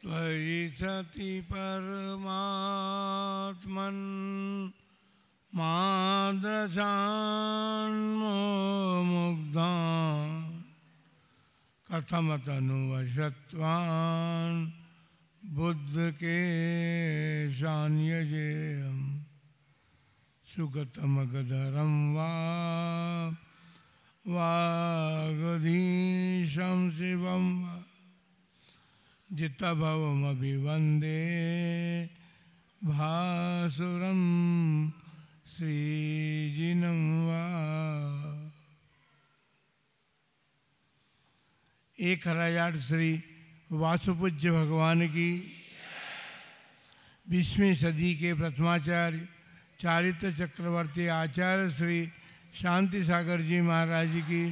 सति परमात्मन् माद्रशान्मो मुग्धा कथमतनुवशत्वान् बुद्ध के शान्यजेयम् सुगतमगधरं वा वागधीशं शिवं वा जितभवमपि वन्दे भासुरं श्रीजिनं वा एक हराजाट श्री वासुपूज्य भगवान की बीसवीं सदी के प्रथमाचार्य चारित्र चक्रवर्ती आचार्य श्री शांति सागर जी महाराज की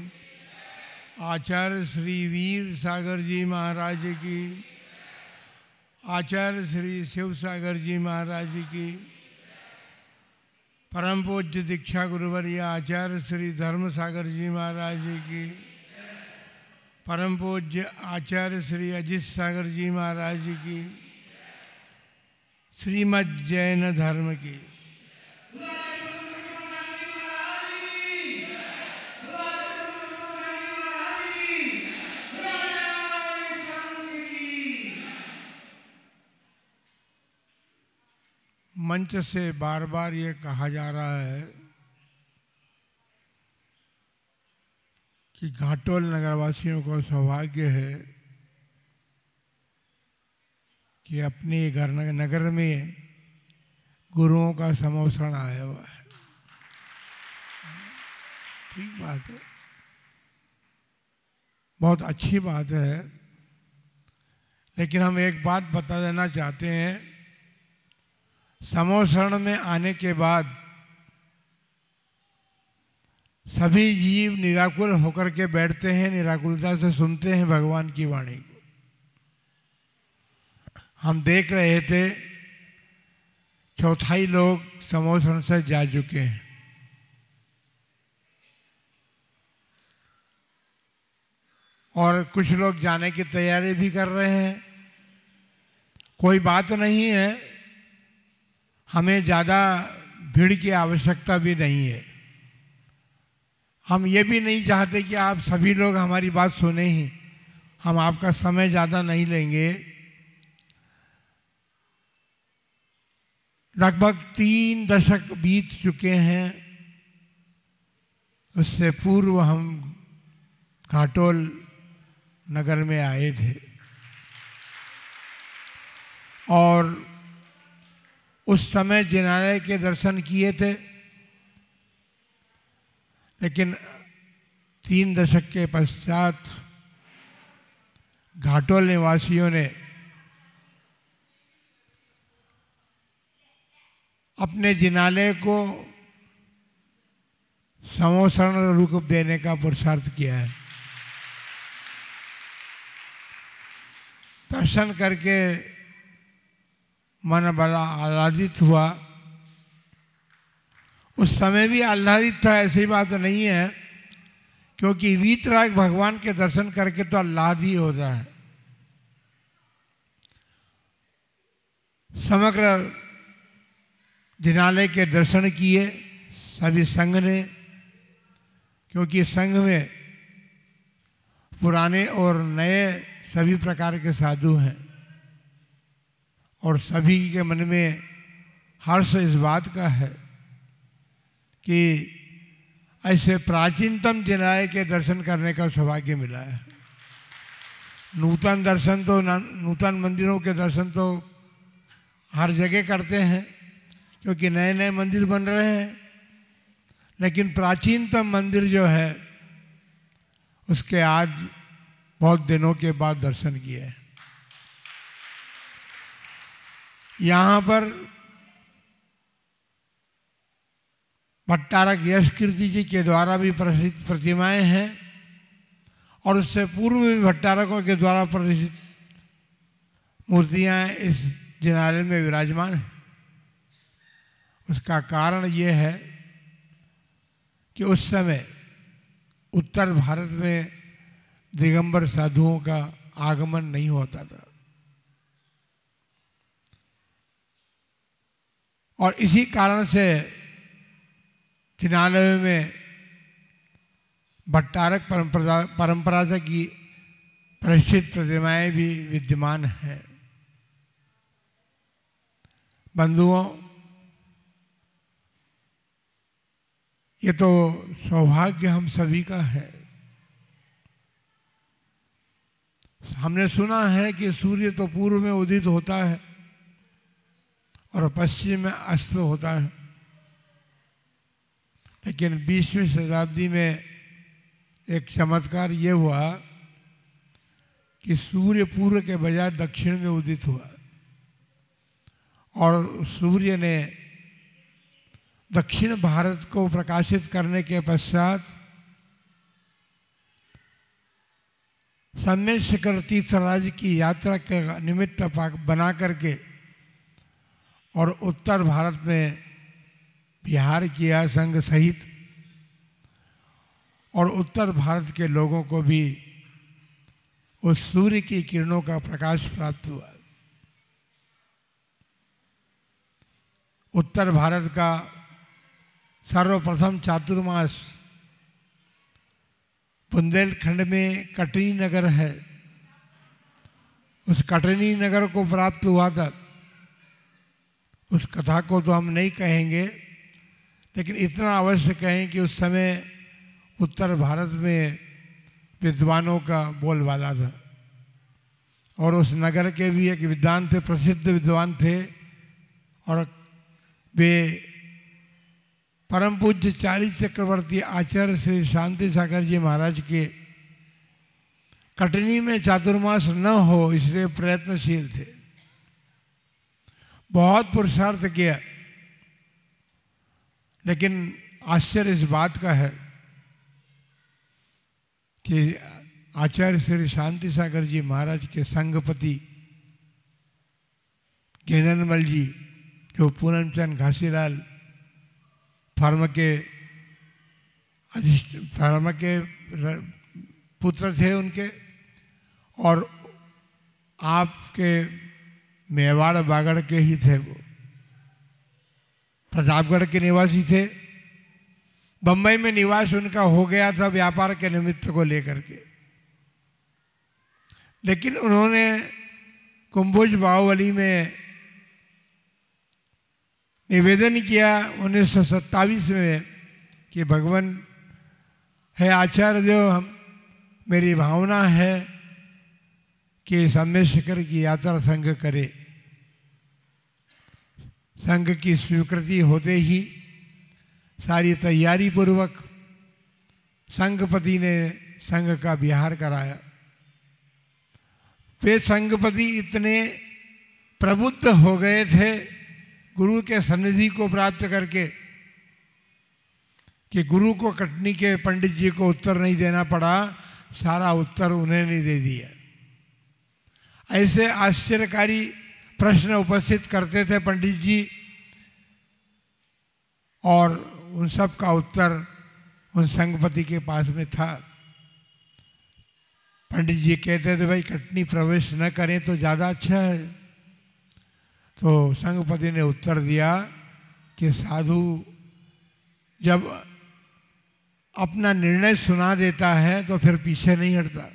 आचार्य श्री वीर सागर जी महाराज की आचार्य श्री शिव सागर जी महाराज जी की परम पूज्य दीक्षा गुरुवर्य आचार्य श्री धर्म सागर जी महाराज जी की परम पूज्य आचार्य श्री अजित सागर जी महाराज जी की श्रीमद जैन धर्म की मंच से बार बार ये कहा जा रहा है कि घाटोल नगरवासियों को सौभाग्य है कि अपने घर नगर में गुरुओं का समोसरण आया हुआ है ठीक बात है बहुत अच्छी बात है लेकिन हम एक बात बता देना चाहते हैं समोसरण में आने के बाद सभी जीव निराकुल होकर के बैठते हैं निराकुलता से सुनते हैं भगवान की वाणी को हम देख रहे थे चौथाई लोग समोसरण से जा चुके हैं और कुछ लोग जाने की तैयारी भी कर रहे हैं कोई बात नहीं है हमें ज़्यादा भीड़ की आवश्यकता भी नहीं है हम ये भी नहीं चाहते कि आप सभी लोग हमारी बात सुने ही हम आपका समय ज़्यादा नहीं लेंगे लगभग तीन दशक बीत चुके हैं उससे पूर्व हम घाटोल नगर में आए थे और उस समय जिनालय के दर्शन किए थे लेकिन तीन दशक के पश्चात घाटोल निवासियों ने अपने जिनाले को समोसरण रूप देने का पुरुषार्थ किया है दर्शन करके मन बड़ा आह्लादित हुआ उस समय भी आह्लादित था ऐसी बात नहीं है क्योंकि वीतराग भगवान के दर्शन करके तो आह्लाद ही होता है समग्र दिनालय के दर्शन किए सभी संघ ने क्योंकि संघ में पुराने और नए सभी प्रकार के साधु हैं और सभी के मन में हर्ष इस बात का है कि ऐसे प्राचीनतम जिनाय के दर्शन करने का सौभाग्य मिला है नूतन दर्शन तो नूतन मंदिरों के दर्शन तो हर जगह करते हैं क्योंकि नए नए मंदिर बन रहे हैं लेकिन प्राचीनतम मंदिर जो है उसके आज बहुत दिनों के बाद दर्शन किए हैं यहां पर भट्टारक यश कीर्ति जी के द्वारा भी प्रसिद्ध प्रतिमाएं हैं और उससे पूर्व भी भट्टारकों के द्वारा प्रसिद्ध मूर्तियां इस जिनालय में विराजमान हैं उसका कारण ये है कि उस समय उत्तर भारत में दिगंबर साधुओं का आगमन नहीं होता था और इसी कारण से तिरानवे में भट्टारक परंपरा से की प्रश्चित प्रतिमाएं भी विद्यमान हैं बंधुओं ये तो सौभाग्य हम सभी का है हमने सुना है कि सूर्य तो पूर्व में उदित होता है और पश्चिम में अस्त होता है लेकिन बीसवीं शताब्दी में एक चमत्कार ये हुआ कि सूर्य पूर्व के बजाय दक्षिण में उदित हुआ और सूर्य ने दक्षिण भारत को प्रकाशित करने के पश्चात सन्यास शिखर तीर्थराज की यात्रा के निमित्त बना करके और उत्तर भारत में बिहार किया संघ सहित और उत्तर भारत के लोगों को भी उस सूर्य की किरणों का प्रकाश प्राप्त हुआ उत्तर भारत का सर्वप्रथम चातुर्मास बुंदेलखंड में कटनी नगर है उस कटनी नगर को प्राप्त हुआ था उस कथा को तो हम नहीं कहेंगे लेकिन इतना अवश्य कहें कि उस समय उत्तर भारत में विद्वानों का बोलबाला था और उस नगर के भी एक विद्वान थे प्रसिद्ध विद्वान थे और वे परम पूज्य चारी चक्रवर्ती आचार्य श्री शांति सागर जी महाराज के कटनी में चातुर्मास न हो इसलिए प्रयत्नशील थे बहुत पुरुषार्थ किया लेकिन आश्चर्य इस बात का है कि आचार्य श्री शांति सागर जी महाराज के संघपति गेंदनमल जी जो पूनमचंद घासीलाल फार्म के फार्म के पुत्र थे उनके और आपके मेवाड़ बागड़ के ही थे वो प्रतापगढ़ के निवासी थे बम्बई में निवास उनका हो गया था व्यापार के निमित्त को लेकर के लेकिन उन्होंने कुंभुज बाहुबली में निवेदन किया उन्नीस में कि भगवान है आचार्य देव हम मेरी भावना है कि सम्य शिखर की यात्रा संघ करे संघ की स्वीकृति होते ही सारी तैयारी पूर्वक संघपति ने संघ का बिहार कराया वे संघपति इतने प्रबुद्ध हो गए थे गुरु के सन्निधि को प्राप्त करके कि गुरु को कटनी के पंडित जी को उत्तर नहीं देना पड़ा सारा उत्तर उन्हें नहीं दे दिया ऐसे आश्चर्यकारी प्रश्न उपस्थित करते थे पंडित जी और उन सब का उत्तर उन संघपति के पास में था पंडित जी कहते थे भाई कटनी प्रवेश न करें तो ज़्यादा अच्छा है तो संघपति ने उत्तर दिया कि साधु जब अपना निर्णय सुना देता है तो फिर पीछे नहीं हटता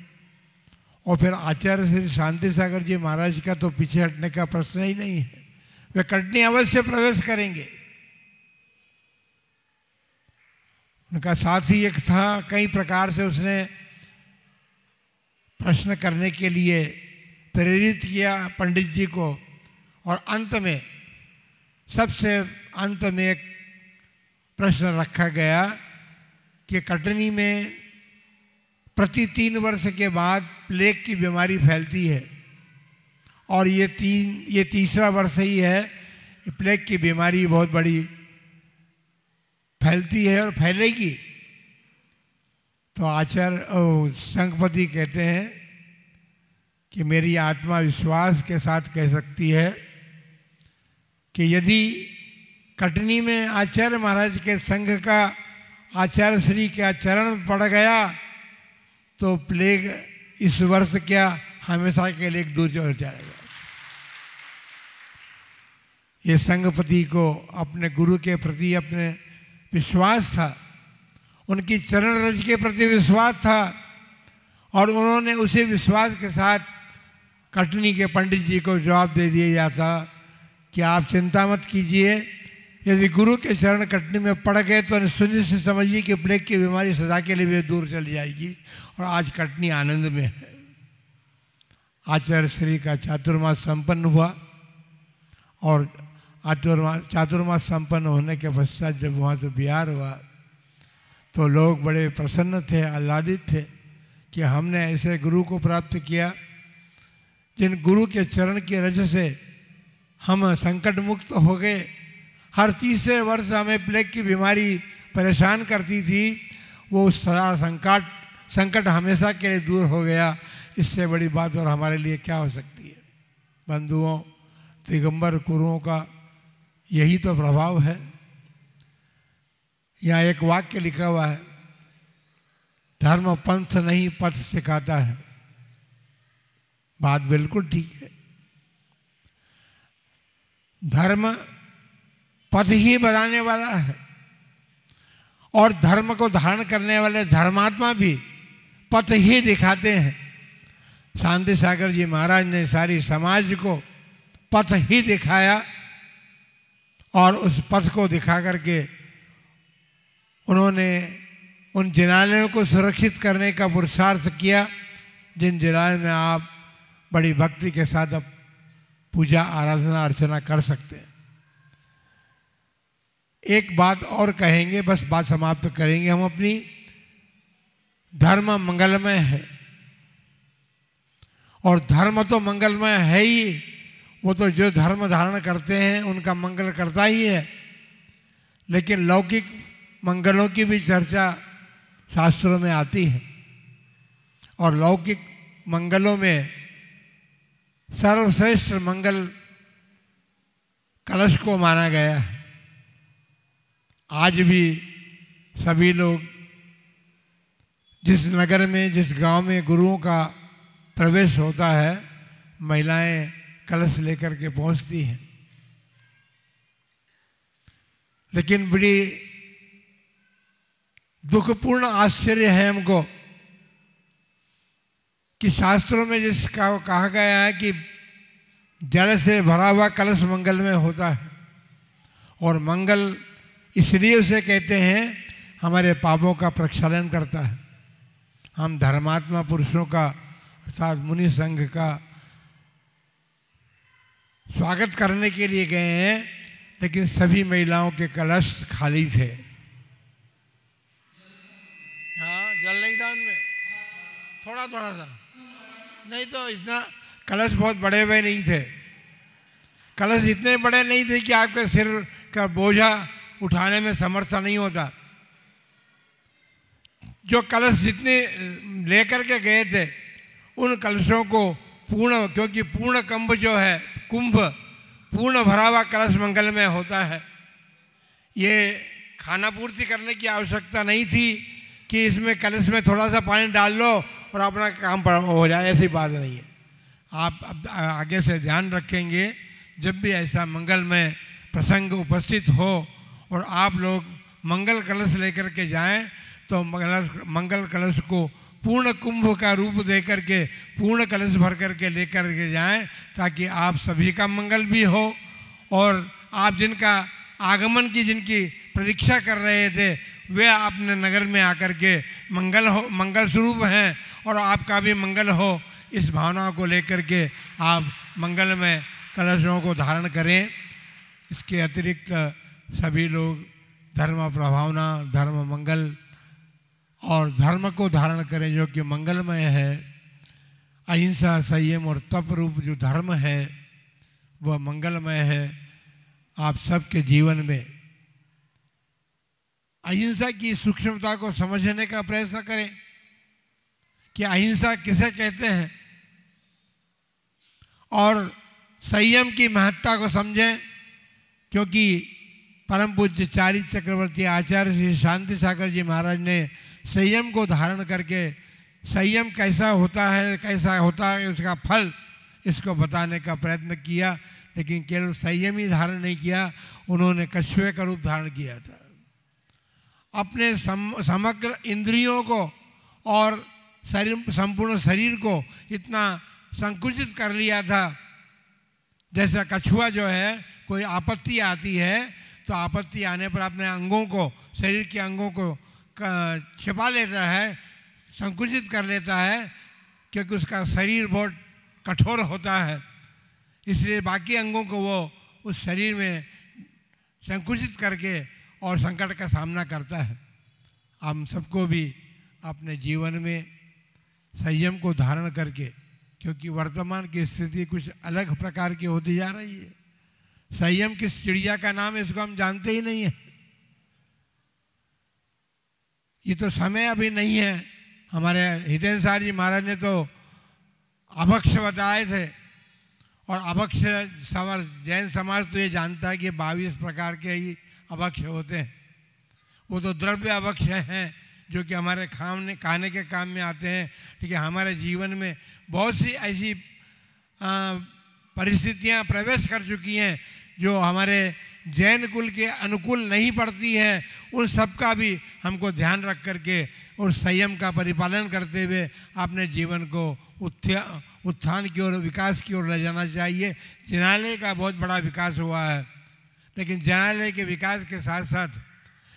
और फिर आचार्य श्री शांति सागर जी महाराज का तो पीछे हटने का प्रश्न ही नहीं है वे कटनी अवश्य प्रवेश करेंगे उनका साथी एक था कई प्रकार से उसने प्रश्न करने के लिए प्रेरित किया पंडित जी को और अंत में सबसे अंत में एक प्रश्न रखा गया कि कटनी में प्रति तीन वर्ष के बाद प्लेग की बीमारी फैलती है और ये तीन ये तीसरा वर्ष ही है प्लेग की बीमारी बहुत बड़ी फैलती है और फैलेगी तो आचार्य संघपति कहते हैं कि मेरी आत्मा विश्वास के साथ कह सकती है कि यदि कटनी में आचार्य महाराज के संघ का आचार्य श्री का चरण पड़ गया तो प्लेग इस वर्ष क्या हमेशा के लिए एक दूर चल जाएगा ये संघपति को अपने गुरु के प्रति अपने विश्वास था उनकी चरण रज के प्रति विश्वास था और उन्होंने उसी विश्वास के साथ कटनी के पंडित जी को जवाब दे दिया जाता कि आप चिंता मत कीजिए यदि गुरु के चरण कटनी में पड़ गए तो सुनिश्चित समझिए कि प्लेग की बीमारी सदा के लिए भी दूर चली जाएगी और आज कटनी आनंद में है आचार्य श्री का चातुर्मास संपन्न हुआ और आचुर्मास चातुर्मास संपन्न होने के पश्चात जब वहाँ से बिहार हुआ तो लोग बड़े प्रसन्न थे आह्लादित थे कि हमने ऐसे गुरु को प्राप्त किया जिन गुरु के चरण की रज से हम संकट मुक्त हो गए हर तीसरे वर्ष हमें प्लेग की बीमारी परेशान करती थी वो सदा संकट संकट हमेशा के लिए दूर हो गया इससे बड़ी बात और हमारे लिए क्या हो सकती है बंधुओं दिगंबर कुरुओं का यही तो प्रभाव है यहाँ एक वाक्य लिखा हुआ है धर्म पंथ नहीं पथ सिखाता है बात बिल्कुल ठीक है धर्म पथ ही बनाने वाला है और धर्म को धारण करने वाले धर्मात्मा भी पथ ही दिखाते हैं शांति सागर जी महाराज ने सारी समाज को पथ ही दिखाया और उस पथ को दिखा करके उन्होंने उन जिनालयों को सुरक्षित करने का पुरुषार्थ किया जिन जिनालय में आप बड़ी भक्ति के साथ अब पूजा आराधना अर्चना कर सकते हैं एक बात और कहेंगे बस बात समाप्त करेंगे हम अपनी धर्म मंगलमय है और धर्म तो मंगलमय है ही वो तो जो धर्म धारण करते हैं उनका मंगल करता ही है लेकिन लौकिक मंगलों की भी चर्चा शास्त्रों में आती है और लौकिक मंगलों में सर्वश्रेष्ठ मंगल कलश को माना गया है आज भी सभी लोग जिस नगर में जिस गांव में गुरुओं का प्रवेश होता है महिलाएं कलश लेकर के पहुंचती हैं लेकिन बड़ी दुखपूर्ण आश्चर्य है हमको कि शास्त्रों में जिसका कहा गया है कि जल से भरा हुआ कलश मंगल में होता है और मंगल इसलिए उसे कहते हैं हमारे पापों का प्रक्षालन करता है हम धर्मात्मा पुरुषों का अर्थात मुनि संघ का स्वागत करने के लिए गए हैं लेकिन सभी महिलाओं के कलश खाली थे हाँ जल नहीं था उनमें थोड़ा थोड़ा था नहीं तो इतना कलश बहुत बड़े हुए नहीं थे कलश इतने बड़े नहीं थे कि आपके सिर का बोझा उठाने में समर्थ नहीं होता जो कलश जितने लेकर के गए थे उन कलशों को पूर्ण क्योंकि पूर्ण कुंभ जो है कुंभ पूर्ण भरा हुआ कलश मंगल में होता है ये खाना पूर्ति करने की आवश्यकता नहीं थी कि इसमें कलश में थोड़ा सा पानी डाल लो और अपना काम हो जाए ऐसी बात नहीं है आप अब आगे से ध्यान रखेंगे जब भी ऐसा मंगल में प्रसंग उपस्थित हो और आप लोग मंगल कलश लेकर के जाएं तो मंगल मंगल कलश को पूर्ण कुंभ का रूप दे करके पूर्ण कलश भर करके लेकर के जाएं ताकि आप सभी का मंगल भी हो और आप जिनका आगमन की जिनकी प्रतीक्षा कर रहे थे वे अपने नगर में आकर के मंगल हो मंगल स्वरूप हैं और आपका भी मंगल हो इस भावना को लेकर के आप मंगल में कलशों को धारण करें इसके अतिरिक्त सभी लोग धर्म प्रभावना धर्म मंगल और धर्म को धारण करें जो कि मंगलमय है अहिंसा संयम और तप रूप जो धर्म है वह मंगलमय है आप सबके जीवन में अहिंसा की सूक्ष्मता को समझने का प्रयत्न करें कि अहिंसा किसे कहते हैं और संयम की महत्ता को समझें क्योंकि परम पूज्य चारित चक्रवर्ती आचार्य श्री शांति सागर जी महाराज ने संयम को धारण करके संयम कैसा होता है कैसा होता है उसका फल इसको बताने का प्रयत्न किया लेकिन केवल संयम ही धारण नहीं किया उन्होंने कछुए का रूप धारण किया था अपने सम, समग्र इंद्रियों को और शरीर संपूर्ण शरीर को इतना संकुचित कर लिया था जैसा कछुआ जो है कोई आपत्ति आती है तो आपत्ति आने पर अपने अंगों को शरीर के अंगों को छिपा लेता है संकुचित कर लेता है क्योंकि उसका शरीर बहुत कठोर होता है इसलिए बाकी अंगों को वो उस शरीर में संकुचित करके और संकट का सामना करता है हम सबको भी अपने जीवन में संयम को धारण करके क्योंकि वर्तमान की स्थिति कुछ अलग प्रकार की होती जा रही है संयम किस चिड़िया का नाम है इसको हम जानते ही नहीं है ये तो समय अभी नहीं है हमारे हितेंद्र जी महाराज ने तो अभक्ष बताए थे और अभक्ष सवर जैन समाज तो ये जानता है कि बाईस प्रकार के ही अभक्ष होते हैं वो तो द्रव्य अभक्ष हैं जो कि हमारे खाने खाने के काम में आते हैं ठीक हमारे जीवन में बहुत सी ऐसी परिस्थितियां प्रवेश कर चुकी हैं जो हमारे जैन कुल के अनुकूल नहीं पड़ती है उन सब का भी हमको ध्यान रख करके और संयम का परिपालन करते हुए अपने जीवन को उत्थान की ओर विकास की ओर ले जाना चाहिए जनालय का बहुत बड़ा विकास हुआ है लेकिन जनालय के विकास के साथ साथ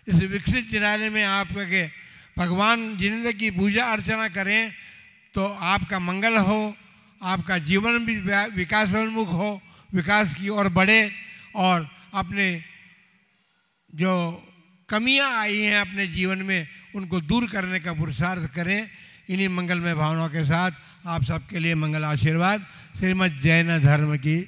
इस विकसित जनालय में आप करके भगवान जिंदगी की पूजा अर्चना करें तो आपका मंगल हो आपका जीवन भी विकासोन्मुख हो विकास की ओर बढ़े और अपने जो कमियां आई हैं अपने जीवन में उनको दूर करने का पुरुषार्थ करें इन्हीं मंगलमय भावनाओं के साथ आप सबके लिए मंगल आशीर्वाद श्रीमद जैन धर्म की